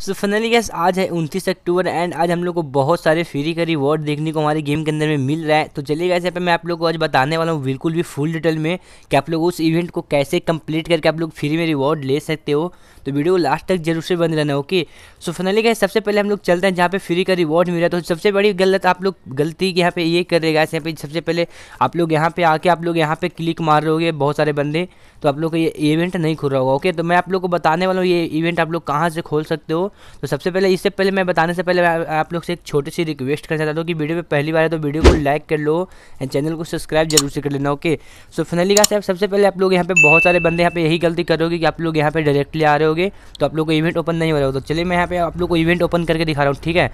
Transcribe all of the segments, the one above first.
so finally gas आज है उनतीस अक्टूबर एंड आज हम लोग को बहुत सारे फ्री का रिवॉर्ड देखने को हमारे गेम के अंदर में मिल रहा है तो चलिए गैस यहाँ पे मैं आप लोग को आज बताने वाला हूँ बिल्कुल भी फुल डिटेल में कि आप लोग उस इवेंट को कैसे कंप्लीट करके आप लोग फ्री में रिवॉर्ड ले सकते हो तो वीडियो को लास्ट तक जरूर से बंद रहना ओके सो फाइनली गैस सबसे पहले हम लोग चलते हैं जहाँ पे फ्री का रिवॉर्ड मिल रहा है तो सबसे बड़ी गलत आप लोग गलती यहाँ पे ये कर रहे गैस यहाँ पे सबसे पहले आप लोग यहाँ पे आके आप लोग यहाँ पे क्लिक मार रहे हो बहुत सारे बंदे तो आप लोग को ये इवेंट नहीं खुल रहा होगा ओके तो मैं आप लोग को बताने वाला हूँ ये इवेंट आप लोग कहाँ से खोल सकते हो तो सबसे पहले इससे पहले मैं बताने से पहले आप लोग से एक छोटी सी रिक्वेस्ट करना चाहता हूँ कि वीडियो पे पहली बार है तो वीडियो को लाइक कर लो एंड चैनल को सब्सक्राइब जरूर से कर लेना ओके सो फाइनली का साहब सबसे पहले आप लोग यहाँ पे बहुत सारे बंदे यहाँ पे यही गलती करोगे कि आप लोग यहाँ पे डायरेक्टली आ रहे होगे तो आप लोग को इवेंट ओपन नहीं हो रहा हो तो चलिए मैं यहाँ पे आप लोग को इवेंट ओपन करके दिखा रहा हूँ ठीक है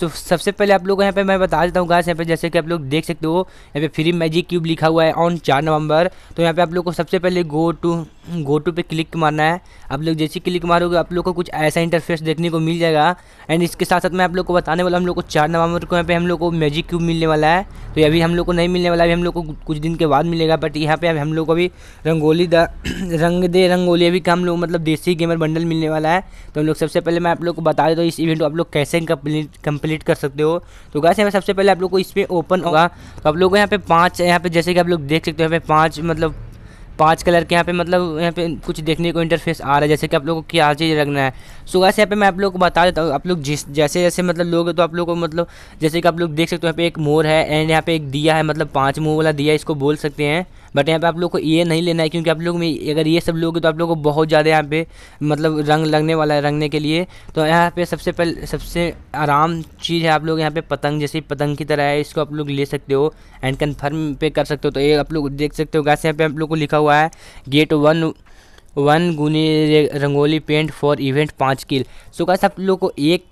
सो so, सबसे पहले आप लोग को यहाँ पे मैं बता देता हूँ गाइस यहाँ पे जैसे कि आप लोग देख सकते हो यहाँ पे फ्री मैजिक क्यूब लिखा हुआ है ऑन चार नवंबर तो यहाँ पे आप लोग को सबसे पहले गो टू गो टू पे क्लिक मारना है आप लोग जैसे क्लिक मारोगे आप लोग को कुछ ऐसा इंटरफेस देखने को मिल जाएगा एंड इसके साथ साथ मैं आप लोग को बताने वाला हम लोग को चार नवंबर को यहाँ पे हम लोग को मैजिक क्यूब मिलने वाला है तो ये अभी हम लोग को नहीं मिलने वाला अभी हम लोग को कुछ दिन के बाद मिलेगा बट यहाँ पे हम लोग को अभी रंगोली द रंग दे रंगोली अभी का हम लोग मतलब देसी गेमर बंडल मिलने वाला है तो हम लोग सबसे पहले मैं आप लोग को बता देता हूँ इस इवेंट को आप लोग कैसे कंप्लीट कर सकते हो तो कैसे यहाँ सबसे पहले आप लोग को इसमें ओपन होगा तो आप लोग को यहाँ पे पाँच यहाँ पे जैसे कि आप लोग देख सकते हो यहाँ पे पाँच मतलब पांच कलर के यहाँ पे मतलब यहाँ पे कुछ देखने को इंटरफेस आ रहा है जैसे कि आप लोगों को क्या चीज़ रखना है सो वैसे यहाँ पे मैं आप लोगों को बता देता हूँ आप लोग जिस जैसे जैसे मतलब लोग तो आप लोग को मतलब जैसे कि आप लोग देख सकते हो यहाँ पे एक मोर है एंड यहाँ पे एक दिया है मतलब पाँच मुँह वाला दिया इसको बोल सकते हैं बट यहाँ पे आप लोग को ये नहीं लेना है क्योंकि आप लोग में अगर ये सब लोगे तो आप लोग को बहुत ज़्यादा यहाँ पे मतलब रंग लगने वाला है रंगने के लिए तो यहाँ पे सबसे पहले सबसे आराम चीज़ है आप लोग यहाँ पे पतंग जैसे पतंग की तरह है इसको आप लोग ले सकते हो एंड कन्फर्म पे कर सकते हो तो ये आप लोग देख सकते हो कैसे यहाँ पे आप लोग को लिखा हुआ है गेट वन वन गुनी रंगोली पेंट फॉर इवेंट पाँच किल सो गैस आप लोग को एक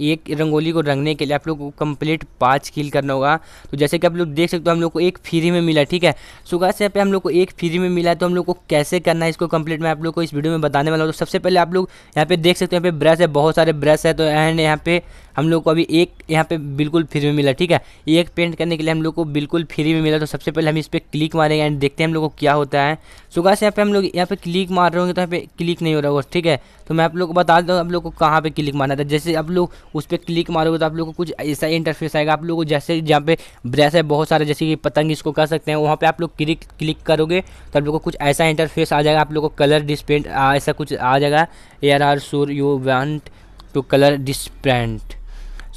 एक रंगोली को रंगने के लिए आप लोग को कम्प्लीट पाँच किल करना होगा तो जैसे कि आप लोग देख सकते हो हम लोग को एक फ्री में मिला ठीक है सो से यहाँ पे हम लोग को एक फ्री में मिला तो हम लोग को कैसे करना है इसको कम्प्लीट मैं आप लोग को इस वीडियो में बताने वाला हूँ तो सबसे पहले आप लोग यहाँ पे देख सकते हो यहाँ पे ब्रश है बहुत सारे ब्रश है तो एंड यहाँ पे हम लोग को अभी एक यहाँ पे बिल्कुल फ्री में मिला ठीक है एक पेंट करने के लिए हम लोग को बिल्कुल फ्री में मिला तो सबसे पहले हम इस पर क्लिक मारेंगे एंड देखते हैं हम लोग को क्या होता है सो से यहाँ पे हम लोग यहाँ पे क्लिक मार रहे होंगे तो यहाँ पे क्लिक नहीं हो रहा होगा ठीक है तो मैं आप लोग को बता दूँ आप लोग को कहाँ पे क्लिक मारना था जैसे आप लोग उस पर क्लिक मारोगे तो आप लोग को कुछ ऐसा इंटरफेस आएगा आप लोग को जैसे जहाँ पे ब्रश है बहुत सारे जैसे कि पतंग इसको कर सकते हैं वहाँ पर आप लोग क्लिक क्लिक करोगे तो आप लोग को कुछ ऐसा इंटरफेस आ जाएगा आप लोग को कलर डिस्पेंट ऐसा कुछ आ जाएगा A R R sure you want to colour डिस्पेंट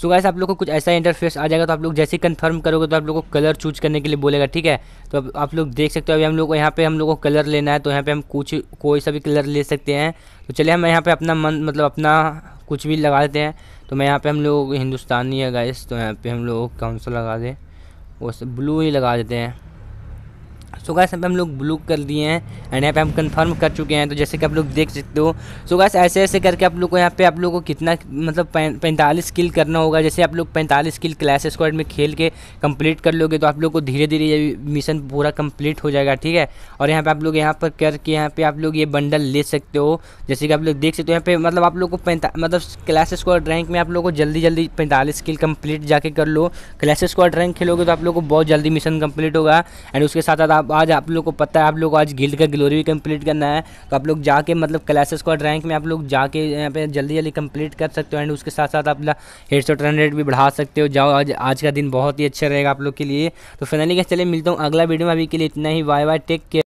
सो so गैस आप लोग को कुछ ऐसा इंटरफेस आ जाएगा तो आप लोग जैसे कंफर्म करोगे तो आप लोग को कलर चूज करने के लिए बोलेगा ठीक है तो आप, आप लोग देख सकते हो अभी हम लोग को यहाँ पे हम लोग को कलर लेना है तो यहाँ पे हम कुछ कोई सा भी कलर ले सकते हैं तो चलिए हम यहाँ पे अपना मन मतलब अपना कुछ भी लगा देते हैं तो मैं यहाँ पे हम लोग हिंदुस्तानी है गाइस तो यहाँ पे हम लोग कौन सा लगा दें वो ब्लू ही लगा देते हैं सो गैस यहाँ पे हम लोग ब्लू कर दिए हैं एंड यहाँ पे हम कंफर्म कर चुके हैं तो जैसे कि आप लोग देख सकते हो सो गैस ऐसे ऐसे करके आप लोग को यहाँ पे आप लोग को कितना मतलब पैंतालीस किल करना होगा जैसे आप लोग पैंतालीस किल क्लास स्क्वाड में खेल के कंप्लीट कर लोगे तो आप लोग को धीरे धीरे ये मिशन पूरा कम्प्लीट हो जाएगा ठीक है और यहाँ पर आप लोग यहाँ पर करके यहाँ पर आप लोग ये बंडल ले सकते हो जैसे कि आप लोग देख सकते हो यहाँ पे मतलब आप लोग को मतलब क्लास स्क्वाड रैंक में आप लोग को जल्दी जल्दी पैंतालीस किल कम्प्लीट जाके कर लो क्लास स्क्वाड रैंक खेलोगे तो आप लोग को बहुत जल्दी मिशन कम्प्लीट होगा एंड उसके साथ साथ आप आज आप लोग को पता है आप लोग आज गिल्ड का ग्लोरी भी कंप्लीट करना है तो आप लोग जाके मतलब क्लासेस स्क्वाड रैंक में आप लोग जाके यहाँ पे जल्दी जल्दी कंप्लीट कर सकते हो एंड उसके साथ साथ अपना हेड शॉट रन रेट भी बढ़ा सकते हो जाओ आज आज का दिन बहुत ही अच्छा रहेगा आप लोग के लिए तो फाइनली क्या चले मिलता हूँ अगला वीडियो में अभी के लिए इतना ही बाय बाय टेक केयर